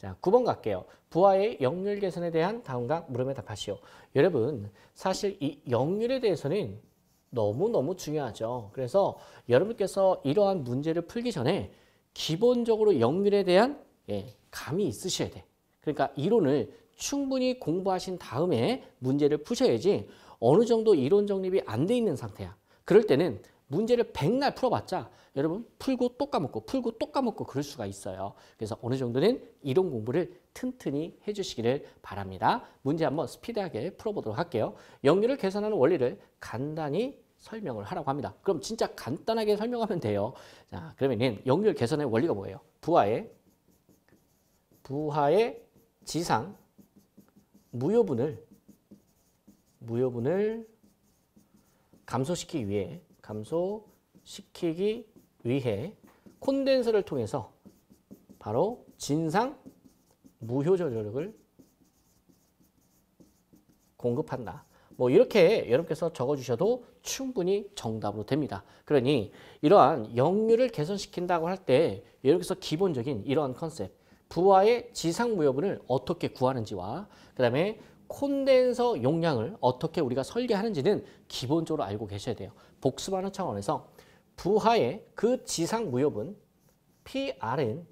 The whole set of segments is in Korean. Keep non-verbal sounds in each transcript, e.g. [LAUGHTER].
자, 9번 갈게요. 부하의 역률 개선에 대한 다음과 물음에 답하시오. 여러분, 사실 이 역률에 대해서는 너무너무 중요하죠. 그래서 여러분께서 이러한 문제를 풀기 전에 기본적으로 역률에 대한 예, 감이 있으셔야 돼. 그러니까 이론을 충분히 공부하신 다음에 문제를 푸셔야지 어느 정도 이론 정립이 안 돼 있는 상태야. 그럴 때는 문제를 백날 풀어봤자 여러분 풀고 또 까먹고 풀고 또 까먹고 그럴 수가 있어요. 그래서 어느 정도는 이론 공부를 튼튼히 해주시기를 바랍니다. 문제 한번 스피드하게 풀어보도록 할게요. 영류를 계산하는 원리를 간단히 설명을 하라고 합니다. 그럼 진짜 간단하게 설명하면 돼요. 자, 그러면은 류를 계산의 원리가 뭐예요? 부하의 부하의 지상 무효분을 무효분을 감소시키기 위해 감소시키기 위해 콘덴서를 통해서 바로 진상 무효조 력을 공급한다. 뭐 이렇게 여러분께서 적어주셔도 충분히 정답으로 됩니다. 그러니 이러한 역류를 개선시킨다고 할 때 여러분께서 기본적인 이러한 컨셉 부하의 지상 무여분을 어떻게 구하는지와 그 다음에 콘덴서 용량을 어떻게 우리가 설계하는지는 기본적으로 알고 계셔야 돼요. 복수하는 차원에서 부하의 그 지상 무협은 PR은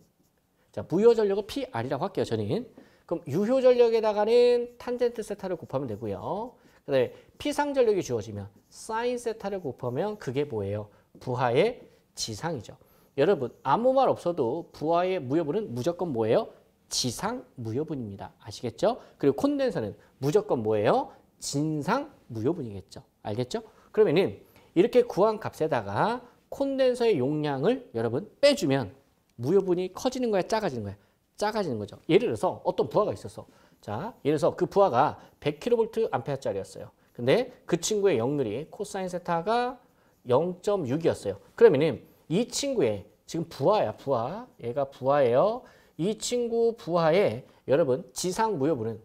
자 무효 전력을 PR이라고 할게요. 저는 그럼 유효 전력에다가는 탄젠트 세타를 곱하면 되고요. 그다음에 피상 전력이 주어지면 사인 세타를 곱하면 그게 뭐예요? 부하의 지상이죠. 여러분 아무 말 없어도 부하의 무협은 무조건 뭐예요? 지상 무효분입니다. 아시겠죠? 그리고 콘덴서는 무조건 뭐예요? 진상 무효분이겠죠. 알겠죠? 그러면은 이렇게 구한 값에다가 콘덴서의 용량을 여러분 빼주면 무효분이 커지는 거야, 작아지는 거야? 작아지는 거죠. 예를 들어서 어떤 부하가 있었어. 자, 예를 들어서 그 부하가 100kV 암페어짜리였어요. 근데 그 친구의 역률이 코사인 세타가 0.6이었어요. 그러면은 이 친구의 지금 부하야, 부하. 얘가 부하예요. 이 친구 부하에 여러분 지상 무효분은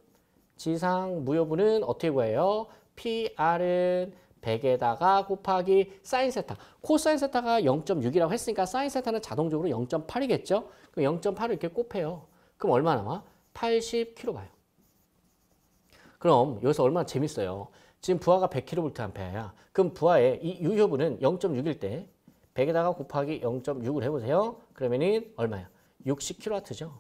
지상 무효분은 어떻게 구해요? PR은 100에다가 곱하기 사인 세타. 코사인 세타가 0.6이라고 했으니까 사인 세타는 자동적으로 0.8이겠죠? 그럼 0.8을 이렇게 곱해요. 그럼 얼마 나와? 80kg요. 그럼 여기서 얼마나 재밌어요. 지금 부하가 100kVA야. 그럼 부하의 이 유효분은 0.6일 때 100에다가 곱하기 0.6을 해보세요. 그러면은 얼마야? 60kW죠.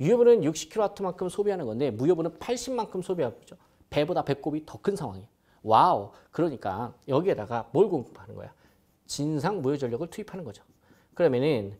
유효분은 60kW만큼 소비하는 건데 무효분은 80만큼 소비하고 있죠. 배보다 배꼽이 더 큰 상황이에요. 와우. 그러니까 여기에다가 뭘 공급하는 거야? 진상 무효 전력을 투입하는 거죠. 그러면은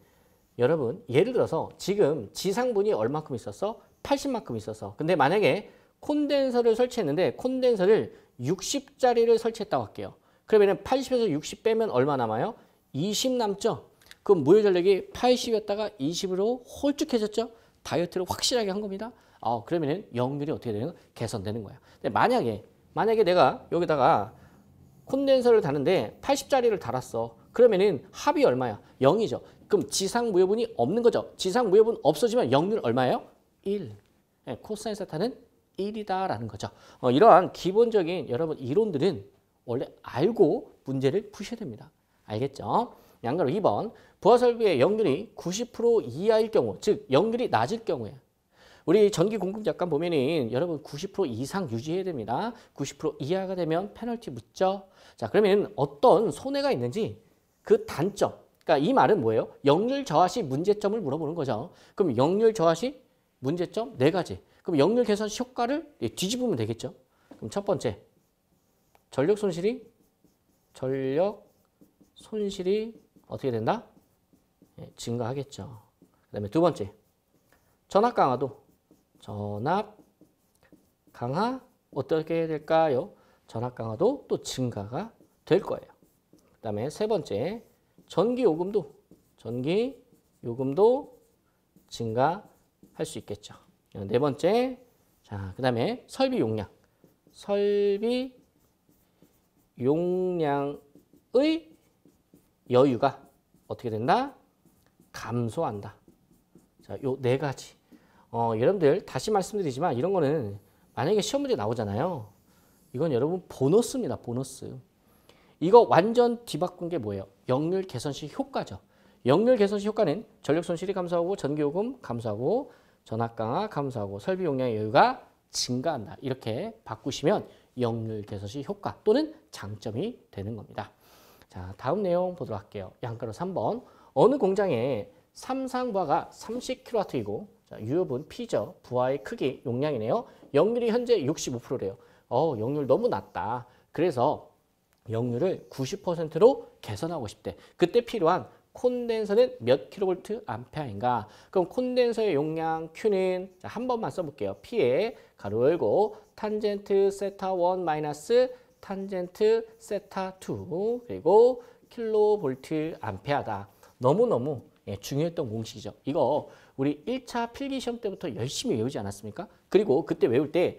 여러분 예를 들어서 지금 지상분이 얼마큼 있었어? 80만큼 있었어. 근데 만약에 콘덴서를 설치했는데 콘덴서를 60짜리를 설치했다고 할게요. 그러면 80에서 60 빼면 얼마 남아요? 20 남죠? 그 무효 전략이 80이었다가 20으로 홀쭉해졌죠. 다이어트를 확실하게 한 겁니다. 아, 그러면은 영률이 어떻게 되는 개선되는 거야. 근데 만약에 만약에 내가 여기다가 콘덴서를 다는데 80짜리를 달았어. 그러면은 합이 얼마야? 0이죠. 그럼 지상 무효분이 없는 거죠. 지상 무효분 없어지면 영률 얼마예요? 1. 네, 예, 코사인 사타는 1이다라는 거죠. 어, 이러한 기본적인 여러분 이론들은 원래 알고 문제를 푸셔야 됩니다. 알겠죠? 양가로 2번 부하설비의 연결이 90% 이하일 경우 즉 연결이 낮을 경우에 우리 전기 공급 약간 보면은 여러분 90% 이상 유지해야 됩니다. 90% 이하가 되면 페널티 묻죠. 자 그러면 어떤 손해가 있는지 그 단점 그러니까 이 말은 뭐예요? 역률 저하시 문제점을 물어보는 거죠. 그럼 역률 저하시 문제점 네 가지. 그럼 역률 개선 효과를 예, 뒤집으면 되겠죠. 그럼 첫 번째 전력 손실이 전력 손실이 어떻게 된다? 예, 증가하겠죠. 그 다음에 두 번째, 전압 강화도 전압 강화 어떻게 될까요? 전압 강화도 또 증가가 될 거예요. 그 다음에 세 번째, 전기 요금도 전기 요금도 증가할 수 있겠죠. 네 번째, 자, 그 다음에 설비 용량. 설비 용량의 여유가 어떻게 된다? 감소한다. 자, 요 네 가지. 어, 여러분들 다시 말씀드리지만 이런 거는 만약에 시험 문제 나오잖아요. 이건 여러분 보너스입니다. 보너스. 이거 완전 뒤바꾼 게 뭐예요? 역률 개선시 효과죠. 역률 개선시 효과는 전력 손실이 감소하고 전기요금 감소하고 전압 강화 감소하고 설비 용량의 여유가 증가한다. 이렇게 바꾸시면 역률 개선식 효과 또는 장점이 되는 겁니다. 자, 다음 내용 보도록 할게요. 양가로 3번. 어느 공장에 삼상부하가 30kW이고 자, 유효분 피죠 부하의 크기, 용량이네요. 역률이 현재 65%래요. 어, 역률 너무 낮다. 그래서 역률을 90%로 개선하고 싶대. 그때 필요한 콘덴서는 몇 킬로볼트 암페어인가? 그럼 콘덴서의 용량 Q는 자, 한 번만 써볼게요. P에 가로 열고 탄젠트 세타 1 마이너스 탄젠트 세타 2 그리고 킬로볼트 암페아다. 너무너무 예, 중요했던 공식이죠. 이거 우리 1차 필기 시험 때부터 열심히 외우지 않았습니까? 그리고 그때 외울 때요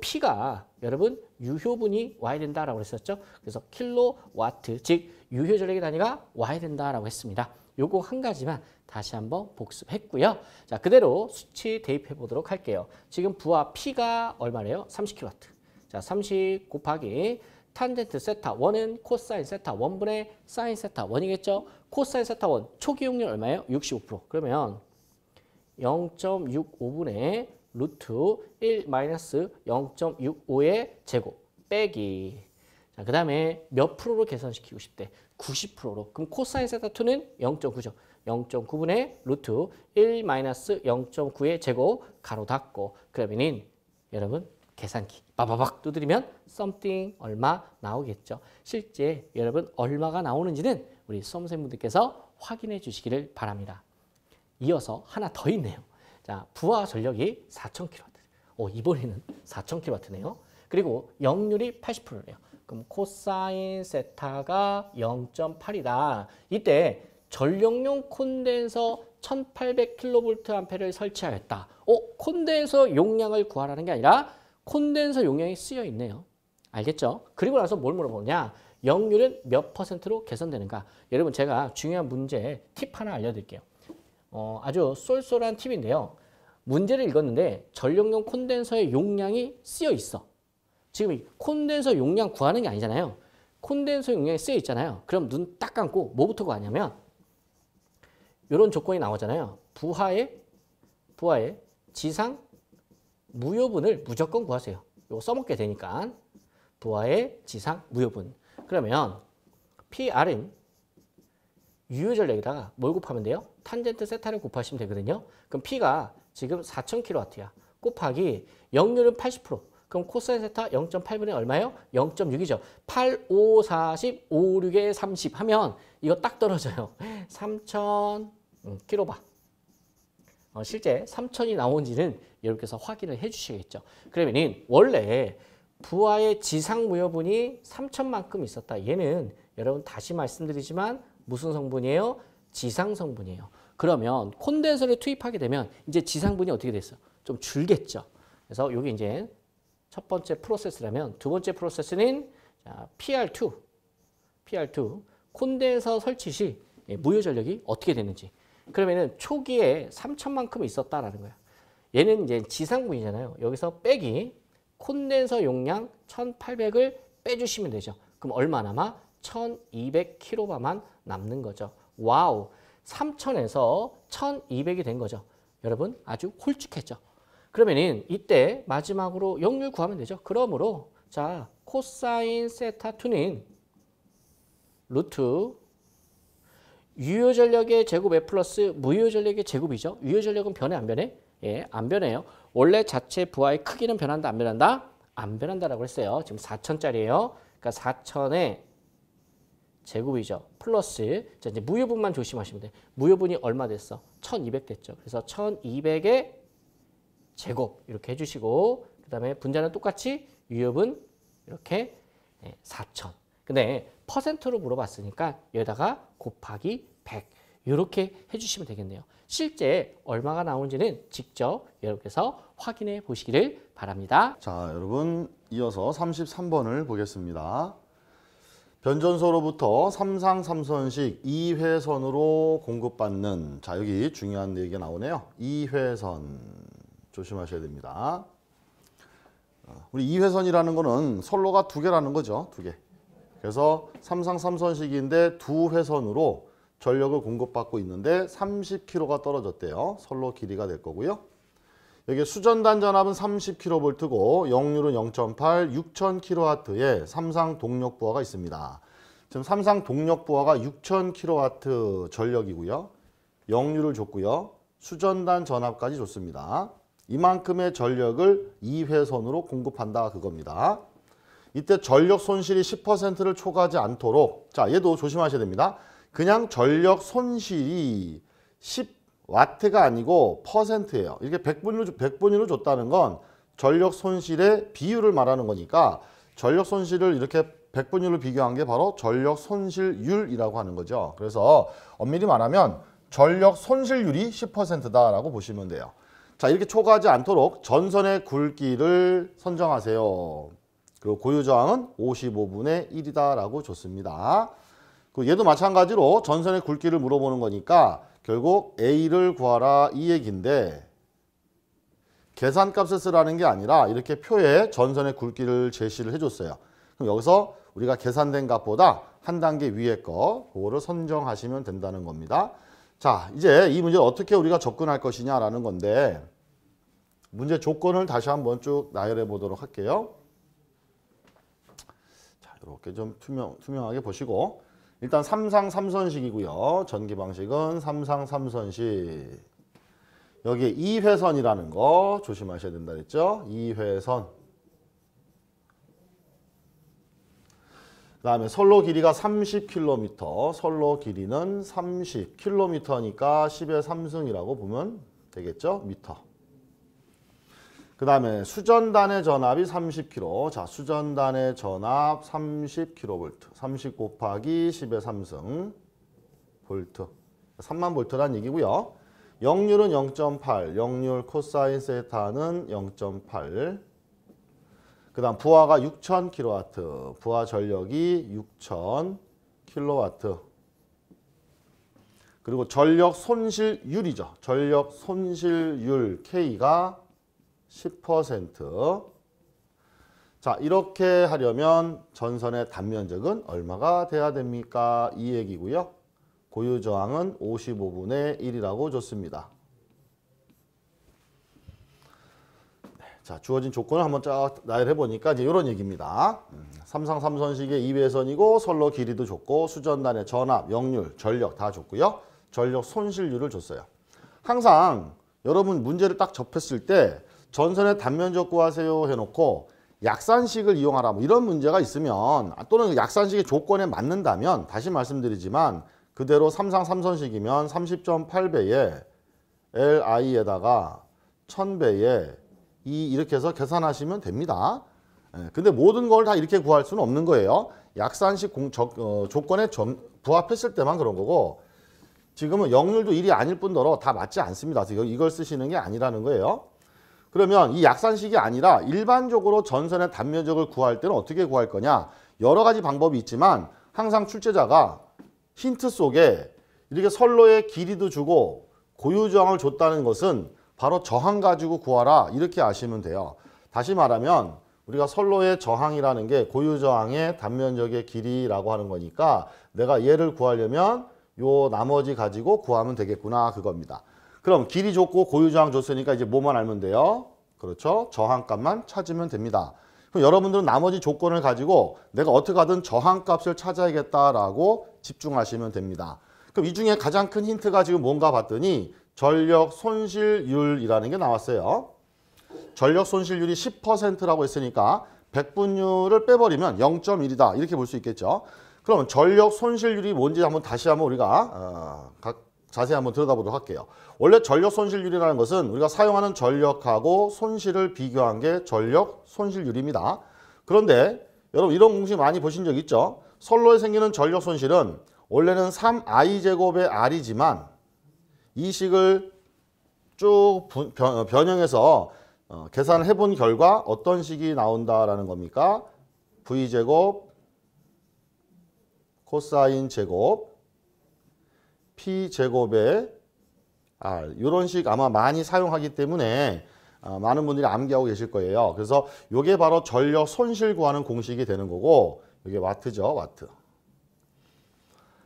P가 여러분 유효분이 와야 된다라고 했었죠. 그래서 킬로와트 즉 유효 전력의 단위가 와야 된다라고 했습니다. 요거 한 가지만 다시 한번 복습했고요. 자, 그대로 수치 대입해 보도록 할게요. 지금 부하 P가 얼마래요? 30kW. 자, 30 곱하기 탄젠트 세타 1은 코사인 세타 1분의 사인 세타 1이겠죠? 코사인 세타 1 초기용률 얼마예요? 65% 그러면 0.65분의 루트 1 마이너스 0.65의 제곱 빼기 자, 그 다음에 몇 프로로 계산시키고 싶대? 90%로 그럼 코사인 세타 2는 0.9죠 0.9분의 루트 1 마이너스 0.9의 제곱 가로 닫고 그러면은 여러분 계산기 빠바박 두드리면 something 얼마 나오겠죠. 실제 여러분 얼마가 나오는지는 우리 수험생분들께서 확인해 주시기를 바랍니다. 이어서 하나 더 있네요. 자, 부하 전력이 4,000kW. 오, 이번에는 4,000kW네요. 그리고 역률이 80%예요. 그럼 코사인 세타가 0.8이다. 이때 전력용 콘덴서 1800kVA를 설치하였다. 어, 콘덴서 용량을 구하라는 게 아니라 콘덴서 용량이 쓰여 있네요. 알겠죠? 그리고 나서 뭘 물어보냐? 역률은 몇 퍼센트로 개선되는가? 여러분 제가 중요한 문제 팁 하나 알려드릴게요. 어, 아주 쏠쏠한 팁인데요. 문제를 읽었는데 전력용 콘덴서의 용량이 쓰여 있어. 지금 콘덴서 용량 구하는 게 아니잖아요. 콘덴서 용량이 쓰여 있잖아요. 그럼 눈 딱 감고 뭐부터 구하냐면 이런 조건이 나오잖아요. 부하의 부하의 지상 무효분을 무조건 구하세요. 이거 써먹게 되니까. 부하의 지상 무효분. 그러면 PR은 유효전력에다가 뭘 곱하면 돼요? 탄젠트 세타를 곱하시면 되거든요. 그럼 P가 지금 4000kW야. 곱하기 역률은 80%. 그럼 코사인 세타 0.8분의 얼마예요? 0.6이죠. 8, 5, 40, 5, 6에 30 하면 이거 딱 떨어져요. 3000 k w 어, 실제 3천이 나온지는 여러분께서 확인을 해주시겠죠. 그러면 원래 부하의 지상 무효분이 3천만큼 있었다. 얘는 여러분 다시 말씀드리지만 무슨 성분이에요? 지상 성분이에요. 그러면 콘덴서를 투입하게 되면 이제 지상분이 어떻게 됐어? 좀 줄겠죠. 그래서 여기 이제 첫 번째 프로세스라면 두 번째 프로세스는 PR2, PR2 콘덴서 설치 시 무효 전력이 어떻게 되는지 그러면은 초기에 3천만큼 있었다라는 거야. 얘는 이제 지상군이잖아요. 여기서 빼기 콘덴서 용량 1,800을 빼주시면 되죠. 그럼 얼마 남아? 1,200kg만 남는 거죠. 와우! 3,000에서 1,200이 된 거죠. 여러분 아주 홀쭉했죠. 그러면은 이때 마지막으로 역률 구하면 되죠. 그러므로 자 코사인 세타 2는 루트 유효 전력의 제곱 에 플러스 무효 전력의 제곱이죠. 유효 전력은 변해 안 변해? 예, 안 변해요. 원래 자체 부하의 크기는 변한다 안 변한다? 안 변한다라고 했어요. 지금 4천짜리예요. 그러니까 4천에 제곱이죠. 플러스 자, 이제 무효분만 조심하시면 돼. 요 무효분이 얼마 됐어? 1200 됐죠. 그래서 1200의 제곱 이렇게 해주시고 그 다음에 분자는 똑같이 유효분 이렇게 4천 예, 근데 퍼센트로 물어봤으니까 여기다가 곱하기 100 이렇게 해주시면 되겠네요. 실제 얼마가 나오는지는 직접 여러분께서 확인해 보시기를 바랍니다. 자, 여러분 이어서 33번을 보겠습니다. 변전소로부터 3상삼선식 2회선으로 공급받는 자 여기 중요한 얘기가 나오네요. 2회선 조심하셔야 됩니다. 어, 우리 2회선이라는 거는 선로가 두 개라는 거죠. 두 개. 그래서 삼상 삼선시기인데두 회선으로 전력을 공급받고 있는데 30km가 떨어졌대요. 선로 길이가 될 거고요. 여기 수전단 전압은 30kV고 역률은 0.8, 6000kW의 삼상 동력 부하가 있습니다. 지금 삼상 동력 부하가 6000kW 전력이고요. 역률을 줬고요. 수전단 전압까지 줬습니다. 이만큼의 전력을 2회선으로 공급한다 그겁니다. 이때 전력 손실이 10%를 초과하지 않도록 자 얘도 조심하셔야 됩니다. 그냥 전력 손실이 1 0와트가 아니고 퍼센트예요. 이게 렇 100분위로, 줬다는 건 전력 손실의 비율을 말하는 거니까 전력 손실을 이렇게 1 0 0분위로 비교한 게 바로 전력 손실율이라고 하는 거죠. 그래서 엄밀히 말하면 전력 손실율이 10%다라고 보시면 돼요. 자 이렇게 초과하지 않도록 전선의 굵기를 선정하세요. 그리고 고유저항은 55분의 1이다라고 줬습니다. 그 얘도 마찬가지로 전선의 굵기를 물어보는 거니까 결국 A를 구하라 이 얘기인데 계산값을 쓰라는 게 아니라 이렇게 표에 전선의 굵기를 제시를 해줬어요. 그럼 여기서 우리가 계산된 값보다 한 단계 위에 거 그거를 선정하시면 된다는 겁니다. 자 이제 이 문제 어떻게 우리가 접근할 것이냐라는 건데 문제 조건을 다시 한번 쭉 나열해 보도록 할게요. 이렇게 좀 투명, 투명하게 보시고 일단 삼상삼선식이고요. 전기 방식은 삼상삼선식. 여기에 2회선이라는 거 조심하셔야 된다 그랬죠? 2회선. 그 다음에 선로 길이가 30km, 선로 길이는 30km니까 10의 3승이라고 보면 되겠죠? 미터. 그 다음에 수전단의 전압이 30kV 자 수전단의 전압 30kV 30 곱하기 10의 3승 볼트 3만 볼트란 얘기고요 역률은 0.8 역률 코사인 세타는 0.8그 다음 부하가 6000kW 부하 전력이 6000kW 그리고 전력 손실율이죠 전력 손실율 K가 10%. 자, 이렇게 하려면 전선의 단면적은 얼마가 돼야 됩니까? 이 얘기고요. 고유저항은 55분의 1이라고 줬습니다. 자, 주어진 조건을 한번 쫙 나열해 보니까 이제 이런 얘기입니다. 음, 삼상 삼선식의 2회선이고 선로 길이도 좋고 수전단의 전압, 역률, 전력 다 줬고요. 전력 손실률을 줬어요. 항상 여러분 문제를 딱 접했을 때 전선에 단면적 구하세요 해놓고 약산식을 이용하라 뭐 이런 문제가 있으면 또는 약산식의 조건에 맞는다면 다시 말씀드리지만 그대로 삼상 삼선식이면 30.8배에 LI에다가 1000배에 이 e 이렇게 해서 계산하시면 됩니다. 예, 근데 모든 걸 다 이렇게 구할 수는 없는 거예요. 약산식 공, 저, 어, 조건에 점, 부합했을 때만 그런 거고 지금은 역률도 일이 아닐 뿐더러 다 맞지 않습니다. 그래서 이걸 쓰시는 게 아니라는 거예요. 그러면 이 약산식이 아니라 일반적으로 전선의 단면적을 구할 때는 어떻게 구할 거냐 여러 가지 방법이 있지만 항상 출제자가 힌트 속에 이렇게 선로의 길이도 주고 고유저항을 줬다는 것은 바로 저항 가지고 구하라 이렇게 아시면 돼요. 다시 말하면 우리가 선로의 저항이라는 게 고유저항의 단면적의 길이라고 하는 거니까 내가 얘를 구하려면 요 나머지 가지고 구하면 되겠구나 그겁니다. 그럼 길이 좋고 고유저항 줬으니까 이제 뭐만 알면 돼요? 그렇죠? 저항값만 찾으면 됩니다. 그럼 여러분들은 나머지 조건을 가지고 내가 어떻게 하든 저항값을 찾아야겠다라고 집중하시면 됩니다. 그럼 이 중에 가장 큰 힌트가 지금 뭔가 봤더니 전력 손실율이라는 게 나왔어요. 전력 손실율이 10%라고 했으니까 백분율을 빼버리면 0.1이다 이렇게 볼 수 있겠죠. 그럼 전력 손실율이 뭔지 한번 다시 한번 우리가 어, 각 자세히 한번 들여다보도록 할게요. 원래 전력 손실률이라는 것은 우리가 사용하는 전력하고 손실을 비교한 게 전력 손실률입니다. 그런데 여러분 이런 공식 많이 보신 적 있죠? 선로에 생기는 전력 손실은 원래는 3i제곱의 r이지만 이 식을 쭉 어, 변형해서 어, 계산을 해 본 결과 어떤 식이 나온다라는 겁니까? v제곱 코사인 제곱 P제곱에 R 이런 식 아마 많이 사용하기 때문에 아, 많은 분들이 암기하고 계실 거예요. 그래서 이게 바로 전력 손실 구하는 공식이 되는 거고 이게 와트죠. 와트.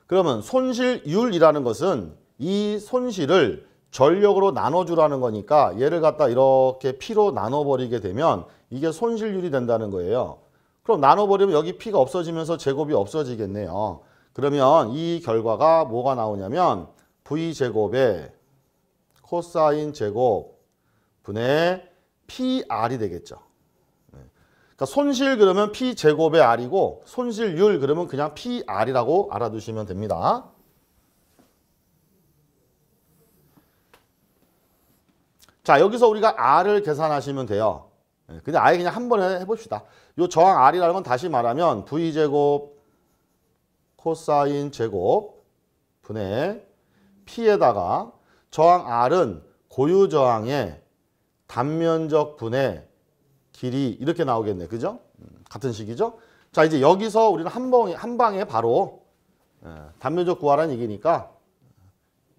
그러면 손실율이라는 것은 이 손실을 전력으로 나눠주라는 거니까 얘를 갖다 이렇게 P로 나눠버리게 되면 이게 손실률이 된다는 거예요. 그럼 나눠버리면 여기 P가 없어지면서 제곱이 없어지겠네요. 그러면 이 결과가 뭐가 나오냐면 V제곱의 코사인 제곱 분의 PR이 되겠죠. 네. 그러니까 손실 그러면 P제곱의 R이고 손실률 그러면 그냥 PR이라고 알아두시면 됩니다. 자 여기서 우리가 R을 계산하시면 돼요. 네. 근데 아예 그냥 한 번에 해봅시다. 이 저항 R이라는 건 다시 말하면 V제곱 코사인 제곱 분의 P에다가 저항 R은 고유 저항의 단면적 분의 길이 이렇게 나오겠네. 그죠? 음, 같은 식이죠? 자 이제 여기서 우리는 한, 방, 한 방에 바로 예, 단면적 구하라는 얘기니까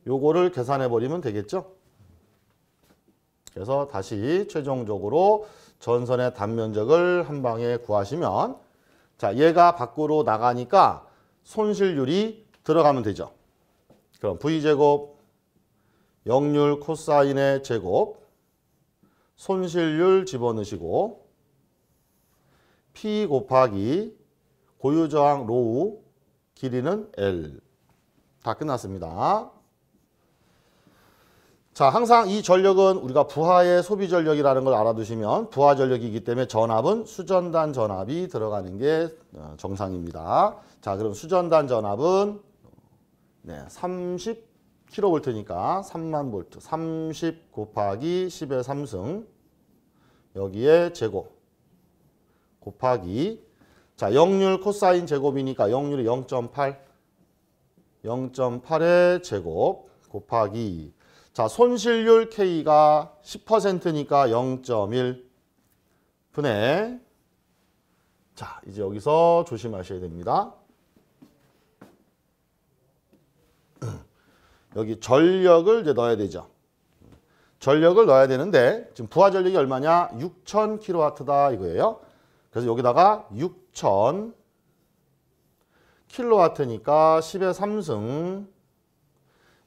요거를 계산해버리면 되겠죠? 그래서 다시 최종적으로 전선의 단면적을 한 방에 구하시면 자 얘가 밖으로 나가니까 손실률이 들어가면 되죠. 그럼 V제곱 역률 코사인의 제곱 손실률 집어넣으시고 P 곱하기 고유저항 로우 길이는 L 다 끝났습니다. 자, 항상 이 전력은 우리가 부하의 소비 전력이라는 걸 알아두시면 부하 전력이기 때문에 전압은 수전단 전압이 들어가는 게 어, 정상입니다. 자, 그럼 수전단 전압은 네, 30 k v 니까 3만 볼트 30 곱하기 10의 3승 여기에 제곱 곱하기 자 역률 코사인 제곱이니까 역률이 0.8 0.8의 제곱 곱하기 자, 손실률 K가 10%니까 0.1 분의 자, 이제 여기서 조심하셔야 됩니다. [CLEARS THROAT] 여기 전력을 이제 넣어야 되죠. 전력을 넣어야 되는데 지금 부하 전력이 얼마냐? 6,000kW다 이거예요. 그래서 여기다가 6,000 킬로와트니까 10의 3승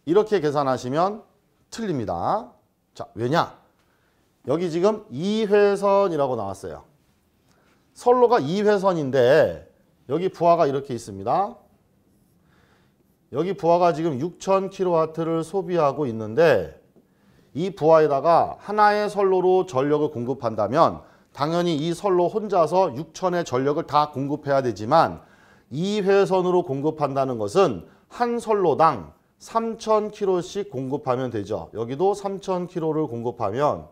이렇게 계산하시면 틀립니다. 자, 왜냐? 여기 지금 2회선이라고 나왔어요. 선로가 2회선인데 여기 부하가 이렇게 있습니다. 여기 부하가 지금 6000kW를 소비하고 있는데 이 부하에다가 하나의 선로로 전력을 공급한다면 당연히 이 선로 혼자서 6000의 전력을 다 공급해야 되지만 2회선으로 공급한다는 것은 한 선로당 3,000kg씩 공급하면 되죠. 여기도 3,000kg를 공급하면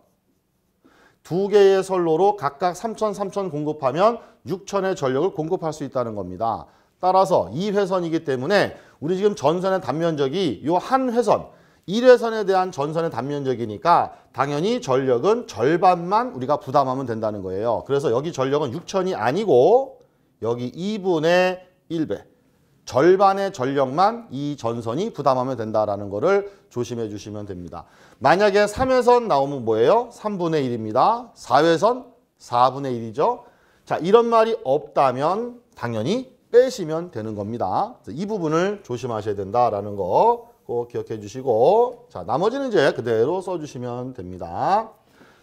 두 개의 선로로 각각 3,000, 3,000 공급하면 6,000의 전력을 공급할 수 있다는 겁니다. 따라서 2회선이기 때문에 우리 지금 전선의 단면적이 이 한 회선, 1회선에 대한 전선의 단면적이니까 당연히 전력은 절반만 우리가 부담하면 된다는 거예요. 그래서 여기 전력은 6,000이 아니고 여기 2분의 1배. 절반의 전력만 이 전선이 부담하면 된다라는 거를 조심해 주시면 됩니다. 만약에 3회선 나오면 뭐예요? 3분의 1입니다. 4회선 4분의 1이죠. 자, 이런 말이 없다면 당연히 빼시면 되는 겁니다. 이 부분을 조심하셔야 된다라는 거 꼭 기억해 주시고 자 나머지는 이제 그대로 써주시면 됩니다.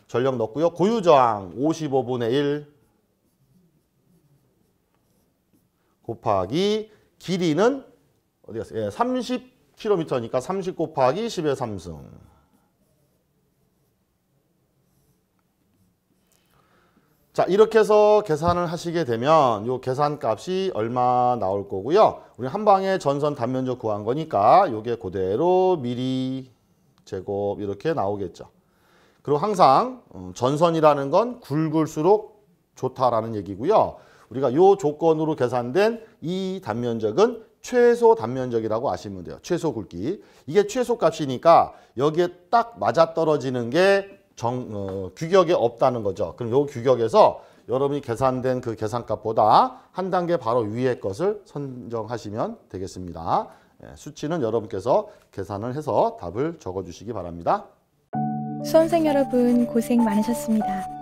전력 넣고요. 고유저항 55분의 1 곱하기 길이는 어디 갔어요? 예, 30km니까 30 곱하기 10의 3승. 자 이렇게 해서 계산을 하시게 되면 요 계산값이 얼마 나올 거고요. 우리 한 방에 전선 단면적 구한 거니까 요게 그대로 미리 제곱 이렇게 나오겠죠. 그리고 항상 어, 전선이라는 건 굵을수록 좋다라는 얘기고요. 우리가 요 조건으로 계산된 이 단면적은 최소 단면적이라고 아시면 돼요. 최소 굵기. 이게 최소 값이니까 여기에 딱 맞아떨어지는 게 정, 어, 규격에 없다는 거죠. 그럼 요 규격에서 여러분이 계산된 그 계산값보다 한 단계 바로 위에 것을 선정하시면 되겠습니다. 예, 수치는 여러분께서 계산을 해서 답을 적어주시기 바랍니다. 수험생 여러분 고생 많으셨습니다.